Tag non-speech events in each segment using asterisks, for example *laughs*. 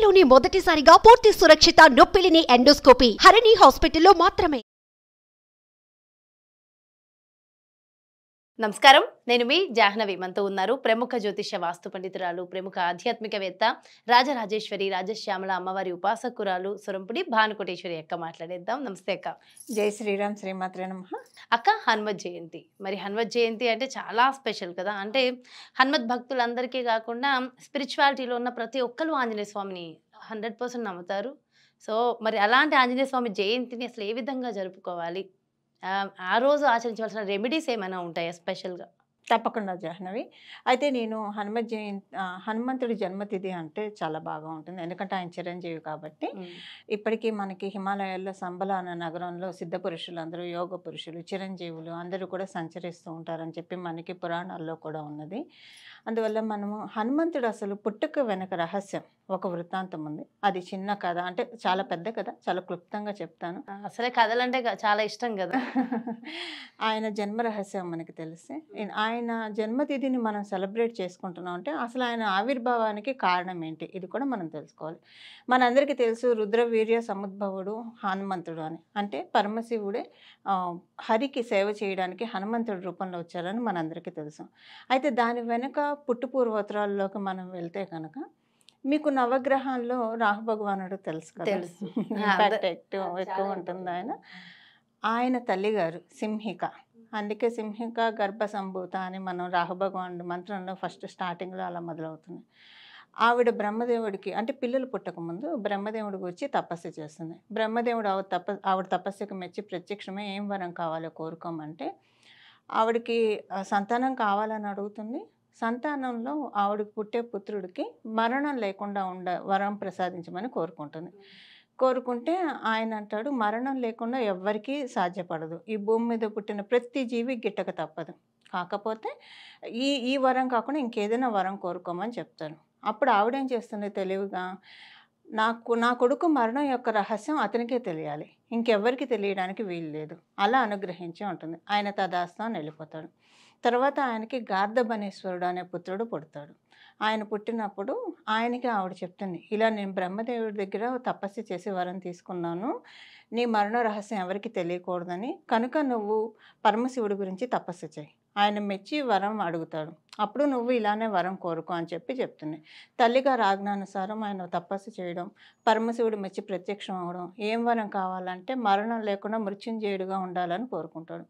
ఏపీలోనే మొదటిసారిగా పూర్తి సురక్షిత నొప్పిలిని ఎండోస్కోపీ హరిణి హాస్పిటల్లో మాత్రమే నమస్కారం నేను మీ జాహ్నవి మనతో ఉన్నారు ప్రముఖ జ్యోతిష్య వాస్తు పండితురాలు ప్రముఖ ఆధ్యాత్మికవేత్త రాజరాజేశ్వరి రాజశ్యామల అమ్మవారి ఉపాసకురాలు సురంపుడి భానుకోటేశ్వరి అక్క మాట్లాడేద్దాం నమస్తే అక్క జై శ్రీరామ్ శ్రీమాత్రే నమ అక్క హనుమత్ జయంతి మరి హనుమత్ జయంతి అంటే చాలా స్పెషల్ కదా అంటే హనుమత్ భక్తులందరికీ కాకుండా స్పిరిచువాలిటీలో ఉన్న ప్రతి ఒక్కరు ఆంజనేయ స్వామిని హండ్రెడ్ నమ్ముతారు సో మరి అలాంటి ఆంజనేయ స్వామి జయంతిని అసలు ఏ విధంగా జరుపుకోవాలి ఆ రోజు ఆచరించవలసిన రెమెడీస్ ఏమైనా ఉంటాయా స్పెషల్గా తప్పకుండా జాహ్నవి అయితే నేను హనుమ జయంతి హనుమంతుడి జన్మతిథి అంటే చాలా బాగా ఉంటుంది ఎందుకంటే ఆయన చిరంజీవి కాబట్టి ఇప్పటికీ మనకి హిమాలయాల్లో సంబల అనే నగరంలో సిద్ధ పురుషులు అందరూ యోగ పురుషులు చిరంజీవులు అందరూ కూడా సంచరిస్తూ ఉంటారని చెప్పి మనకి పురాణాల్లో కూడా ఉన్నది అందువల్ల మనము హనుమంతుడు అసలు పుట్టుక వెనక రహస్యం ఒక వృత్తాంతం ఉంది అది చిన్న కథ అంటే చాలా పెద్ద కథ చాలా క్లుప్తంగా చెప్తాను అసలే కథలంటే చాలా ఇష్టం కదా *laughs* ఆయన జన్మ రహస్యం మనకి తెలిసి ఆయన జన్మతిథిని మనం సెలబ్రేట్ చేసుకుంటున్నాం అంటే అసలు ఆయన ఆవిర్భావానికి కారణం ఏంటి ఇది కూడా మనం తెలుసుకోవాలి మనందరికీ తెలుసు రుద్రవీర్య సముద్భవుడు హనుమంతుడు అని అంటే పరమశివుడే హరికి సేవ చేయడానికి హనుమంతుడు రూపంలో వచ్చారని మనందరికీ తెలుసు అయితే దాని వెనుక పుట్టు పూర్వోత్తరాల్లోకి మనం వెళ్తే కనుక మీకు నవగ్రహాల్లో రాహు భగవానుడు తెలుసు తెలుసు *laughs* ఎక్కువ ఉంటుంది ఆయన ఆయన తల్లిగారు సింహిక అందుకే సింహిక గర్భ సంభూత అని మనం రాహు భగవానుడు మంత్రంలో ఫస్ట్ స్టార్టింగ్లో అలా మొదలవుతుంది ఆవిడ బ్రహ్మదేవుడికి అంటే పిల్లలు పుట్టకముందు బ్రహ్మదేవుడికి వచ్చి తపస్సు చేస్తుంది బ్రహ్మదేవుడు ఆవిడ తప ఆవిడ తపస్సుకు మెచ్చి ప్రత్యక్షమే ఏం వరం కావాలో కోరుకోమంటే ఆవిడకి సంతానం కావాలని అడుగుతుంది సంతానంలో ఆవిడకు పుట్టే పుత్రుడికి మరణం లేకుండా ఉండ వరం ప్రసాదించమని కోరుకుంటుంది కోరుకుంటే ఆయన అంటాడు మరణం లేకుండా ఎవ్వరికీ సాధ్యపడదు ఈ భూమి మీద పుట్టిన ప్రతి జీవి గిట్టక తప్పదు కాకపోతే ఈ ఈ వరం కాకుండా ఇంకేదైనా వరం కోరుకోమని చెప్తాను అప్పుడు ఆవిడేం చేస్తుంది తెలివిగా నాకు నా కొడుకు మరణం యొక్క రహస్యం అతనికే తెలియాలి ఇంకెవ్వరికి తెలియడానికి వీలు లేదు అలా అనుగ్రహించి ఉంటుంది ఆయన తదాస్తాను వెళ్ళిపోతాడు తర్వాత ఆయనకి గార్ధబనేశ్వరుడు అనే పుత్రుడు పుడతాడు ఆయన పుట్టినప్పుడు ఆయనకి ఆవిడ చెప్తుంది ఇలా నేను బ్రహ్మదేవుడి దగ్గర తపస్సు చేసి వరం తీసుకున్నాను నీ మరణ రహస్యం ఎవరికి తెలియకూడదని కనుక నువ్వు పరమశివుడి గురించి తపస్సు చేయి ఆయన మెచ్చి వరం అడుగుతాడు అప్పుడు నువ్వు ఇలానే వరం కోరుకో అని చెప్పి చెప్తున్నాయి తల్లిగారు ఆజ్ఞానుసారం ఆయన తపస్సు చేయడం పరమశివుడు మెచ్చి ప్రత్యక్షం అవడం ఏం వరం కావాలంటే మరణం లేకుండా మృత్యుంజయుడిగా ఉండాలని కోరుకుంటాడు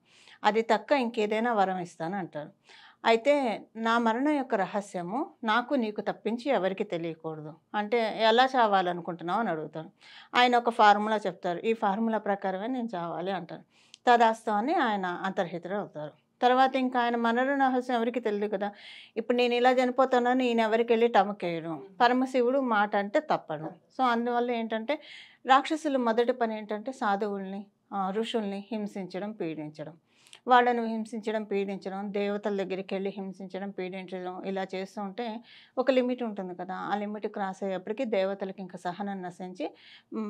అది తక్క ఇంకేదైనా వరం ఇస్తాను అంటాడు అయితే నా మరణం యొక్క రహస్యము నాకు నీకు తప్పించి ఎవరికి తెలియకూడదు అంటే ఎలా చావాలనుకుంటున్నావు అని అడుగుతాడు ఆయన ఒక ఫార్ములా చెప్తారు ఈ ఫార్ములా ప్రకారమే నేను చావాలి అంటాను తదాస్తం అని ఆయన అంతర్హితుడు అవుతారు తర్వాత ఇంకా ఆయన మనరు రహస్యం ఎవరికి తెలియదు కదా ఇప్పుడు నేను ఇలా చనిపోతున్నాను ఈయన ఎవరికి వెళ్ళి టమకేయడం పరమశివుడు మాట అంటే తప్పడం సో అందువల్ల ఏంటంటే రాక్షసులు మొదటి పని ఏంటంటే సాధువుల్ని ఋషుల్ని హింసించడం పీడించడం వాళ్ళను హింసించడం పీడించడం దేవతల దగ్గరికి వెళ్ళి హింసించడం పీడించడం ఇలా చేస్తూ ఉంటే ఒక లిమిట్ ఉంటుంది కదా ఆ లిమిట్ క్రాస్ అయ్యేప్పటికీ దేవతలకు ఇంకా సహనం నశించి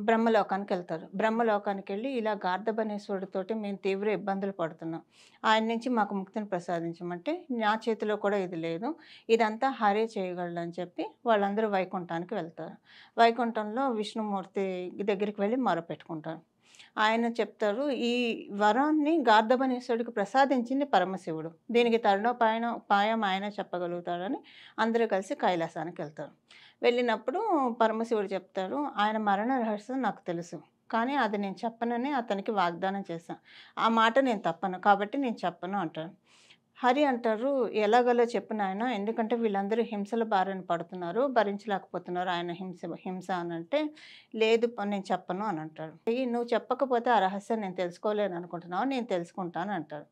బ్రహ్మలోకానికి వెళ్తారు బ్రహ్మలోకానికి వెళ్ళి ఇలా గార్ధబనేశ్వరుడితోటి మేము తీవ్ర ఇబ్బందులు పడుతున్నాం ఆయన నుంచి మాకు ముక్తిని ప్రసాదించమంటే నా చేతిలో కూడా ఇది లేదు ఇదంతా హరే చేయగలడు అని చెప్పి వాళ్ళందరూ వైకుంఠానికి వెళ్తారు వైకుంఠంలో విష్ణుమూర్తి దగ్గరికి వెళ్ళి మొరపెట్టుకుంటారు ఆయన చెప్తారు ఈ వరాన్ని గార్ధభనేశ్వరుడికి ప్రసాదించింది పరమశివుడు దీనికి తరుణోపాయన ఉపాయం ఆయన చెప్పగలుగుతాడని అందరూ కలిసి కైలాసానికి వెళ్తారు వెళ్ళినప్పుడు పరమశివుడు చెప్తారు ఆయన మరణ రహస్యం నాకు తెలుసు కానీ అది నేను చెప్పనని అతనికి వాగ్దానం చేశాను ఆ మాట నేను తప్పను కాబట్టి నేను చెప్పను అంటాను హరి అంటారు ఎలాగలో చెప్పిన ఆయన ఎందుకంటే వీళ్ళందరూ హింసల బారిన పడుతున్నారు భరించలేకపోతున్నారు ఆయన హింస హింస అని అంటే లేదు నేను చెప్పను అని అంటాడు నువ్వు చెప్పకపోతే ఆ రహస్యం నేను తెలుసుకోలేను అనుకుంటున్నావు నేను తెలుసుకుంటాను అంటాడు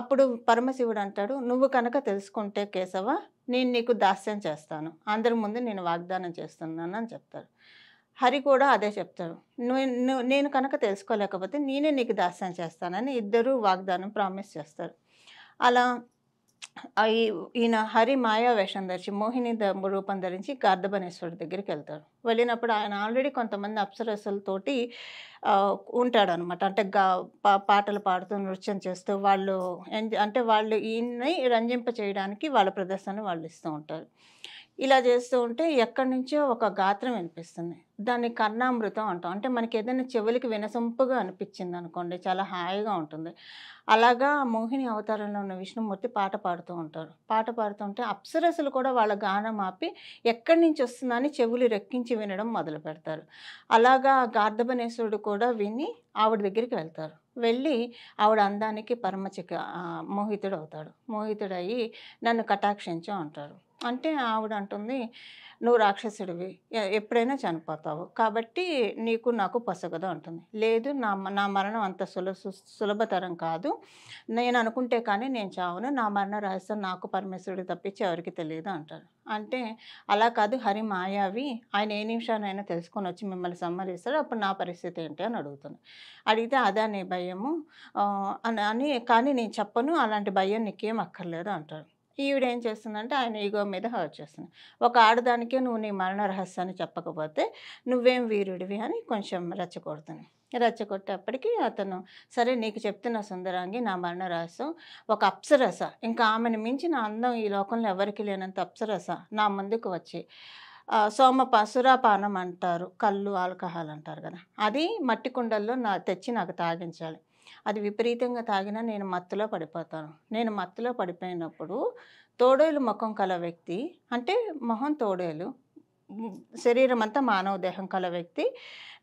అప్పుడు పరమశివుడు అంటాడు నువ్వు కనుక తెలుసుకుంటే కేశవ నేను నీకు దాస్యం చేస్తాను అందరి ముందు నేను వాగ్దానం చేస్తున్నాను అని చెప్తాడు హరి కూడా అదే చెప్తాడు నువ్వు నేను కనుక తెలుసుకోలేకపోతే నేనే నీకు దాస్యం చేస్తానని ఇద్దరూ వాగ్దానం ప్రామిస్ చేస్తారు అలా ఈయన హరి మాయా వేషం ధరించి మోహిని రూపం ధరించి గార్ధబనేశ్వరుడి దగ్గరికి వెళ్తాడు వెళ్ళినప్పుడు ఆయన ఆల్రెడీ కొంతమంది అప్సరసులతోటి ఉంటాడు అనమాట అంటే గా పా పాటలు పాడుతూ నృత్యం చేస్తూ వాళ్ళు అంటే వాళ్ళు ఈయన్ని రంజింప చేయడానికి వాళ్ళ ప్రదర్శన వాళ్ళు ఇస్తూ ఉంటారు ఇలా చేస్తూ ఉంటే ఎక్కడి నుంచో ఒక గాత్రం వినిపిస్తుంది దాన్ని కర్ణామృతం అంటాం అంటే మనకి ఏదైనా చెవులకి వినసొంపుగా అనిపించింది అనుకోండి చాలా హాయిగా ఉంటుంది అలాగా మోహిని అవతారంలో ఉన్న విష్ణుమూర్తి పాట పాడుతూ ఉంటారు పాట పాడుతుంటే అప్సరసులు కూడా వాళ్ళ గానం ఆపి ఎక్కడి నుంచి వస్తుందని చెవులు రెక్కించి వినడం మొదలు పెడతారు అలాగా గార్ధబనేశ్వరుడు కూడా విని ఆవిడ దగ్గరికి వెళ్తారు వెళ్ళి ఆవిడ అందానికి పరమచిక మోహితుడు అవుతాడు మోహితుడయ్యి నన్ను కటాక్షించు అంటారు అంటే ఆవిడ అంటుంది నువ్వు రాక్షసుడివి ఎప్పుడైనా చనిపోతావు కాబట్టి నీకు నాకు పసగదు అంటుంది లేదు నా నా మరణం అంత సుల సులభతరం కాదు నేను అనుకుంటే కానీ నేను చావును నా మరణ రహస్యం నాకు పరమేశ్వరుడు తప్పించి ఎవరికి తెలియదు అంటారు అంటే అలా కాదు హరి మాయావి ఆయన ఏ నిమిషానైనా తెలుసుకొని వచ్చి మిమ్మల్ని సమ్మరిస్తాడు అప్పుడు నా పరిస్థితి ఏంటి అని అడుగుతుంది అడిగితే అదా నీ భయము అని కానీ నేను చెప్పను అలాంటి భయం నీకేం అక్కర్లేదు అంటాడు ఈవిడ ఏం చేస్తుందంటే ఆయన ఈగో మీద హర్ట్ చేస్తుంది ఒక ఆడదానికే నువ్వు నీ మరణ రహస్యాన్ని చెప్పకపోతే నువ్వేం వీరుడివి అని కొంచెం రెచ్చగొడుతుంది రెచ్చగొట్టేపటికి అతను సరే నీకు చెప్తున్న సుందరాంగి నా మరణ రహస్యం ఒక అప్సరస ఇంకా ఆమెను మించిన అందం ఈ లోకంలో ఎవరికి లేనంత అప్సరస నా ముందుకు వచ్చి సోమపా సురాపానం అంటారు కళ్ళు ఆల్కహాల్ అంటారు కదా అది మట్టి కుండల్లో నా తెచ్చి నాకు తాగించాలి అది విపరీతంగా తాగినా నేను మత్తులో పడిపోతాను నేను మత్తులో పడిపోయినప్పుడు తోడేలు ముఖం కల వ్యక్తి అంటే మొహం తోడేలు శరీరం అంతా మానవ దేహం కల వ్యక్తి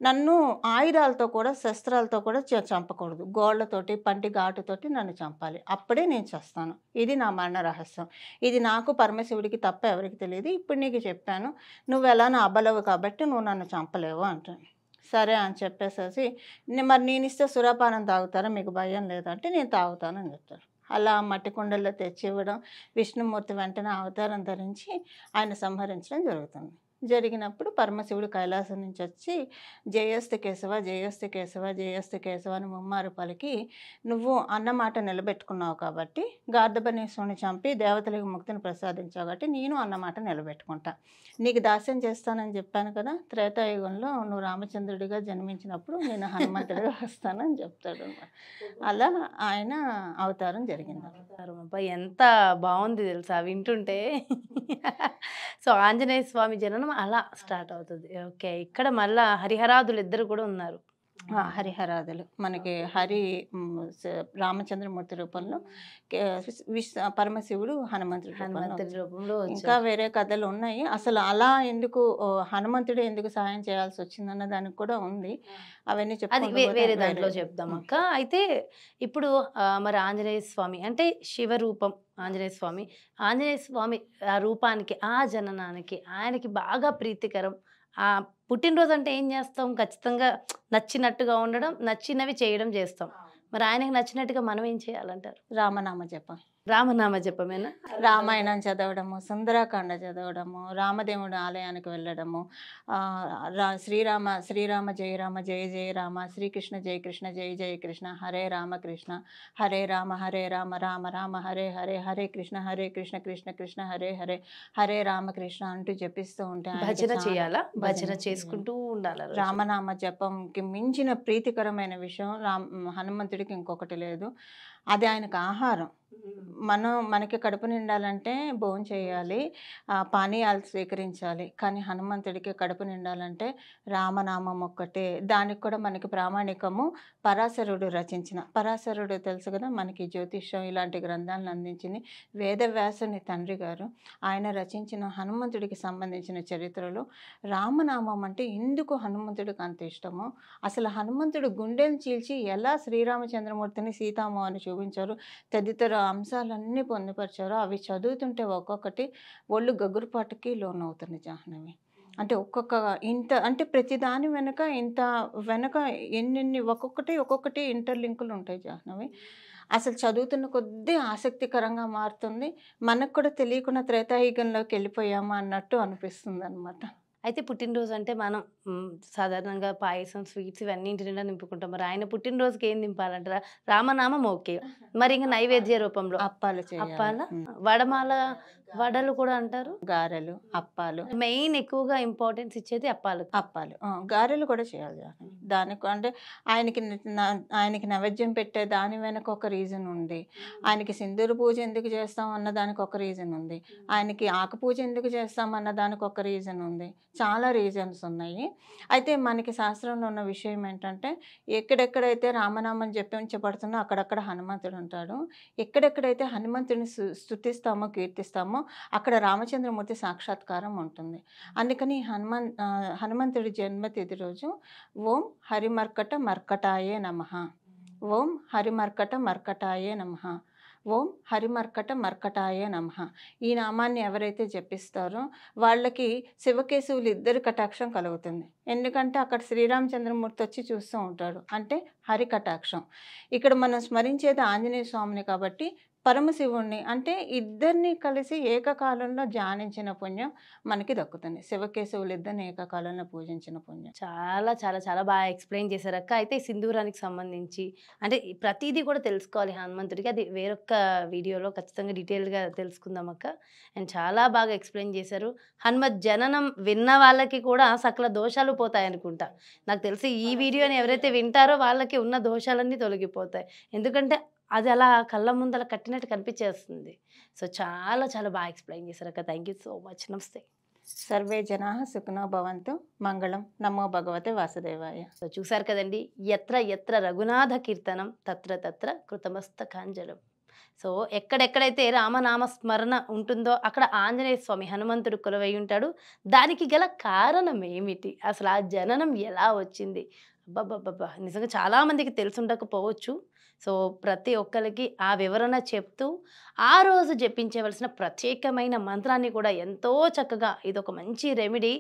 నన్ను ఆయుధాలతో కూడా శస్త్రాలతో కూడా చంపకూడదు గోళ్లతోటి పంటి ఘాటుతోటి నన్ను చంపాలి అప్పుడే నేను చేస్తాను ఇది నా మరణ రహస్యం ఇది నాకు పరమశివుడికి తప్ప ఎవరికి తెలియదు ఇప్పుడు నీకు చెప్పాను నువ్వు ఎలా నా అబ్బలవు కాబట్టి నువ్వు నన్ను చంపలేవు అంటాను సరే అని చెప్పేసేసి మరి నేను ఇస్తే సురాపానం తాగుతారా మీకు భయం లేదంటే నేను తాగుతానని చెప్తాను అలా మట్టి కుండల్లో తెచ్చి ఇవ్వడం విష్ణుమూర్తి వెంటనే అవతారం ధరించి ఆయన సంహరించడం జరుగుతుంది జరిగినప్పుడు పరమశివుడు కైలాసం నుంచి వచ్చి జయస్తి కేశవ జయస్తి కేశవ జయస్తి కేశవ అని ముమ్మారు పలికి నువ్వు అన్నమాట నిలబెట్టుకున్నావు కాబట్టి గార్ధబనేశ్వరుని చంపి దేవతలకు ముక్తిని ప్రసాదించావు కాబట్టి నేను అన్నమాట నిలబెట్టుకుంటా నీకు దాస్యం చేస్తానని చెప్పాను కదా త్రేతాయుగంలో నువ్వు రామచంద్రుడిగా జన్మించినప్పుడు నేను హనుమంతుడిగా *laughs* వస్తానని చెప్తాడు అలా ఆయన అవతారం జరిగింది అవతారం అబ్బాయి ఎంత బాగుంది తెలుసా వింటుంటే *laughs* సో ఆంజనేయ స్వామి జననం అలా స్టార్ట్ అవుతుంది ఓకే ఇక్కడ మళ్ళా హరిహరాదులు ఇద్దరు కూడా ఉన్నారు హరిహరాదులు మనకి హరి రామచంద్రమూర్తి రూపంలో పరమశివుడు హనుమంతుడు హనుమంతుడి రూపంలో ఇంకా వేరే కథలు ఉన్నాయి అసలు అలా ఎందుకు హనుమంతుడు ఎందుకు సహాయం చేయాల్సి వచ్చిందన్న దానికి కూడా ఉంది అవన్నీ చెప్పి వేరే దాంట్లో చెప్దాం అక్క అయితే ఇప్పుడు మరి ఆంజనేయ స్వామి అంటే శివరూపం ఆంజనేయ స్వామి ఆంజనేయ స్వామి ఆ రూపానికి ఆ జననానికి ఆయనకి బాగా ప్రీతికరం ఆ పుట్టినరోజు అంటే ఏం చేస్తాం ఖచ్చితంగా నచ్చినట్టుగా ఉండడం నచ్చినవి చేయడం చేస్తాం మరి ఆయనకు నచ్చినట్టుగా మనం ఏం చేయాలంటారు రామనామ జపం రామనామ జపమేనా రామాయణం చదవడము సుందరాకాండ చదవడము రామదేవుడి ఆలయానికి వెళ్ళడము శ్రీరామ శ్రీరామ జయ రామ జయ జయ రామ శ్రీకృష్ణ జయ కృష్ణ జయ జయ కృష్ణ హరే రామకృష్ణ హరే రామ హరే రామ రామ రామ హరే హరే హరే కృష్ణ హరే కృష్ణ కృష్ణ కృష్ణ హరే హరే హరే రామకృష్ణ అంటూ జపిస్తూ ఉంటే భజన చేయాలా భజన చేసుకుంటూ ఉండాలి రామనామ జపంకి మించిన ప్రీతికరమైన విషయం రామ్ హనుమంతుడికి ఇంకొకటి లేదు అది ఆయనకు ఆహారం మనం మనకి కడుపు నిండాలంటే భోజనం చేయాలి పానీయాలు స్వీకరించాలి కానీ హనుమంతుడికి కడుపు నిండాలంటే రామనామం ఒక్కటే దానికి కూడా మనకి ప్రామాణికము పరాశరుడు రచించిన పరాశరుడు తెలుసు కదా మనకి జ్యోతిష్యం ఇలాంటి గ్రంథాలను అందించింది వేదవ్యాసుని తండ్రి గారు ఆయన రచించిన హనుమంతుడికి సంబంధించిన చరిత్రలో రామనామం అంటే ఎందుకు హనుమంతుడికి అంత ఇష్టమో అసలు హనుమంతుడు గుండెను చీల్చి ఎలా శ్రీరామచంద్రమూర్తిని సీతామో అని చూపించారు తదితర అంశాలన్నీ పొందుపరిచారో అవి చదువుతుంటే ఒక్కొక్కటి ఒళ్ళు గగురుపాటుకి అవుతుంది జాహ్నవి అంటే ఒక్కొక్క ఇంత అంటే ప్రతి దాని వెనక ఇంత వెనక ఎన్నెన్ని ఒక్కొక్కటి ఒక్కొక్కటి ఇంటర్లింకులు ఉంటాయి జాహ్నవి అసలు చదువుతున్న కొద్దీ ఆసక్తికరంగా మారుతుంది మనకు కూడా తెలియకుండా త్రేతాయుగంలోకి వెళ్ళిపోయామా అన్నట్టు అనిపిస్తుంది అనమాట అయితే పుట్టినరోజు అంటే మనం సాధారణంగా పాయసం స్వీట్స్ ఇవన్నీ ఇంటి నిండా నింపుకుంటాం మరి ఆయన పుట్టినరోజుకి ఏం నింపాలంటారా రామనామం ఓకే మరి ఇంకా నైవేద్య రూపంలో అప్పాలు అప్పాల వడమాల వడలు కూడా అంటారు గారెలు అప్పాలు మెయిన్ ఎక్కువగా ఇంపార్టెన్స్ ఇచ్చేది అప్పాలు అప్పాలు గారెలు కూడా చేయాలి దానికి అంటే ఆయనకి ఆయనకి నైవేద్యం పెట్టే దాని వెనక ఒక రీజన్ ఉంది ఆయనకి సింధూర పూజ ఎందుకు చేస్తాం అన్న దానికి ఒక రీజన్ ఉంది ఆయనకి ఆకు పూజ ఎందుకు చేస్తాం అన్న దానికి ఒక రీజన్ ఉంది చాలా రీజన్స్ ఉన్నాయి అయితే మనకి శాస్త్రంలో ఉన్న విషయం ఏంటంటే ఎక్కడెక్కడైతే రామనామం జపించబడుతుందో అక్కడక్కడ హనుమంతుడు ఉంటాడు ఎక్కడెక్కడైతే హనుమంతుడిని స్థుతిస్తామో కీర్తిస్తామో అక్కడ రామచంద్రమూర్తి సాక్షాత్కారం ఉంటుంది అందుకని హనుమన్ హనుమంతుడి జన్మతిథి రోజు ఓం హరిమర్కట మర్కటాయే నమ ఓం హరిమర్కట మర్కటాయే నమ ఓం హరిమర్కట మర్కటాయే నమ ఈ నామాన్ని ఎవరైతే జపిస్తారో వాళ్ళకి శివకేశవులు ఇద్దరు కటాక్షం కలుగుతుంది ఎందుకంటే అక్కడ శ్రీరామచంద్రమూర్తి వచ్చి చూస్తూ ఉంటాడు అంటే హరికటాక్షం ఇక్కడ మనం స్మరించేది ఆంజనేయ స్వామిని కాబట్టి పరమశివుణ్ణి అంటే ఇద్దరిని కలిసి ఏకకాలంలో ధ్యానించిన పుణ్యం మనకి దక్కుతుంది శివకేశవులు ఇద్దరిని ఏకకాలంలో పూజించిన పుణ్యం చాలా చాలా చాలా బాగా ఎక్స్ప్లెయిన్ చేశారు అక్క అయితే సింధూరానికి సంబంధించి అంటే ప్రతిదీ కూడా తెలుసుకోవాలి హనుమంతుడికి అది వేరొక వీడియోలో ఖచ్చితంగా డీటెయిల్గా తెలుసుకుందాం అక్క అండ్ చాలా బాగా ఎక్స్ప్లెయిన్ చేశారు హనుమత్ జననం విన్న వాళ్ళకి కూడా సకల దోషాలు పోతాయి అనుకుంటా నాకు తెలిసి ఈ వీడియోని ఎవరైతే వింటారో వాళ్ళకి ఉన్న దోషాలన్నీ తొలగిపోతాయి ఎందుకంటే అది అలా కళ్ళ ముందర కట్టినట్టు కనిపించేస్తుంది సో చాలా చాలా బాగా ఎక్స్ప్లెయిన్ చేశారు అక్క థ్యాంక్ యూ సో మచ్ నమస్తే సర్వే జనా సుఖనో భవంతు మంగళం నమో భగవతే వాసుదేవాయ సో చూసారు కదండి ఎత్ర ఎత్ర రఘునాథ కీర్తనం తత్ర తత్ర కృతమస్త కాంజలం సో ఎక్కడెక్కడైతే రామనామ స్మరణ ఉంటుందో అక్కడ ఆంజనేయ స్వామి హనుమంతుడు కొలవై ఉంటాడు దానికి గల కారణం ఏమిటి అసలు ఆ జననం ఎలా వచ్చింది అబ్బాబ్బాబ్బా నిజంగా చాలామందికి తెలుసుండకపోవచ్చు సో ప్రతి ఒక్కరికి ఆ వివరణ చెప్తూ ఆ రోజు జపించవలసిన ప్రత్యేకమైన మంత్రాన్ని కూడా ఎంతో చక్కగా ఇది ఒక మంచి రెమెడీ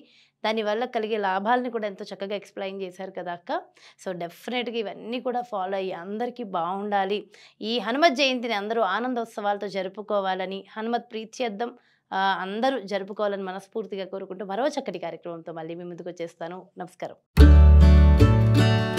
దానివల్ల కలిగే లాభాలని కూడా ఎంతో చక్కగా ఎక్స్ప్లెయిన్ చేశారు కదా అక్క సో డెఫినెట్గా ఇవన్నీ కూడా ఫాలో అయ్యి అందరికీ బాగుండాలి ఈ హనుమత్ జయంతిని అందరూ ఆనందోత్సవాలతో జరుపుకోవాలని హనుమత్ ప్రీత్యర్థం అందరూ జరుపుకోవాలని మనస్ఫూర్తిగా కోరుకుంటూ మరో చక్కటి కార్యక్రమంతో మళ్ళీ మీ ముందుకు వచ్చేస్తాను నమస్కారం thank you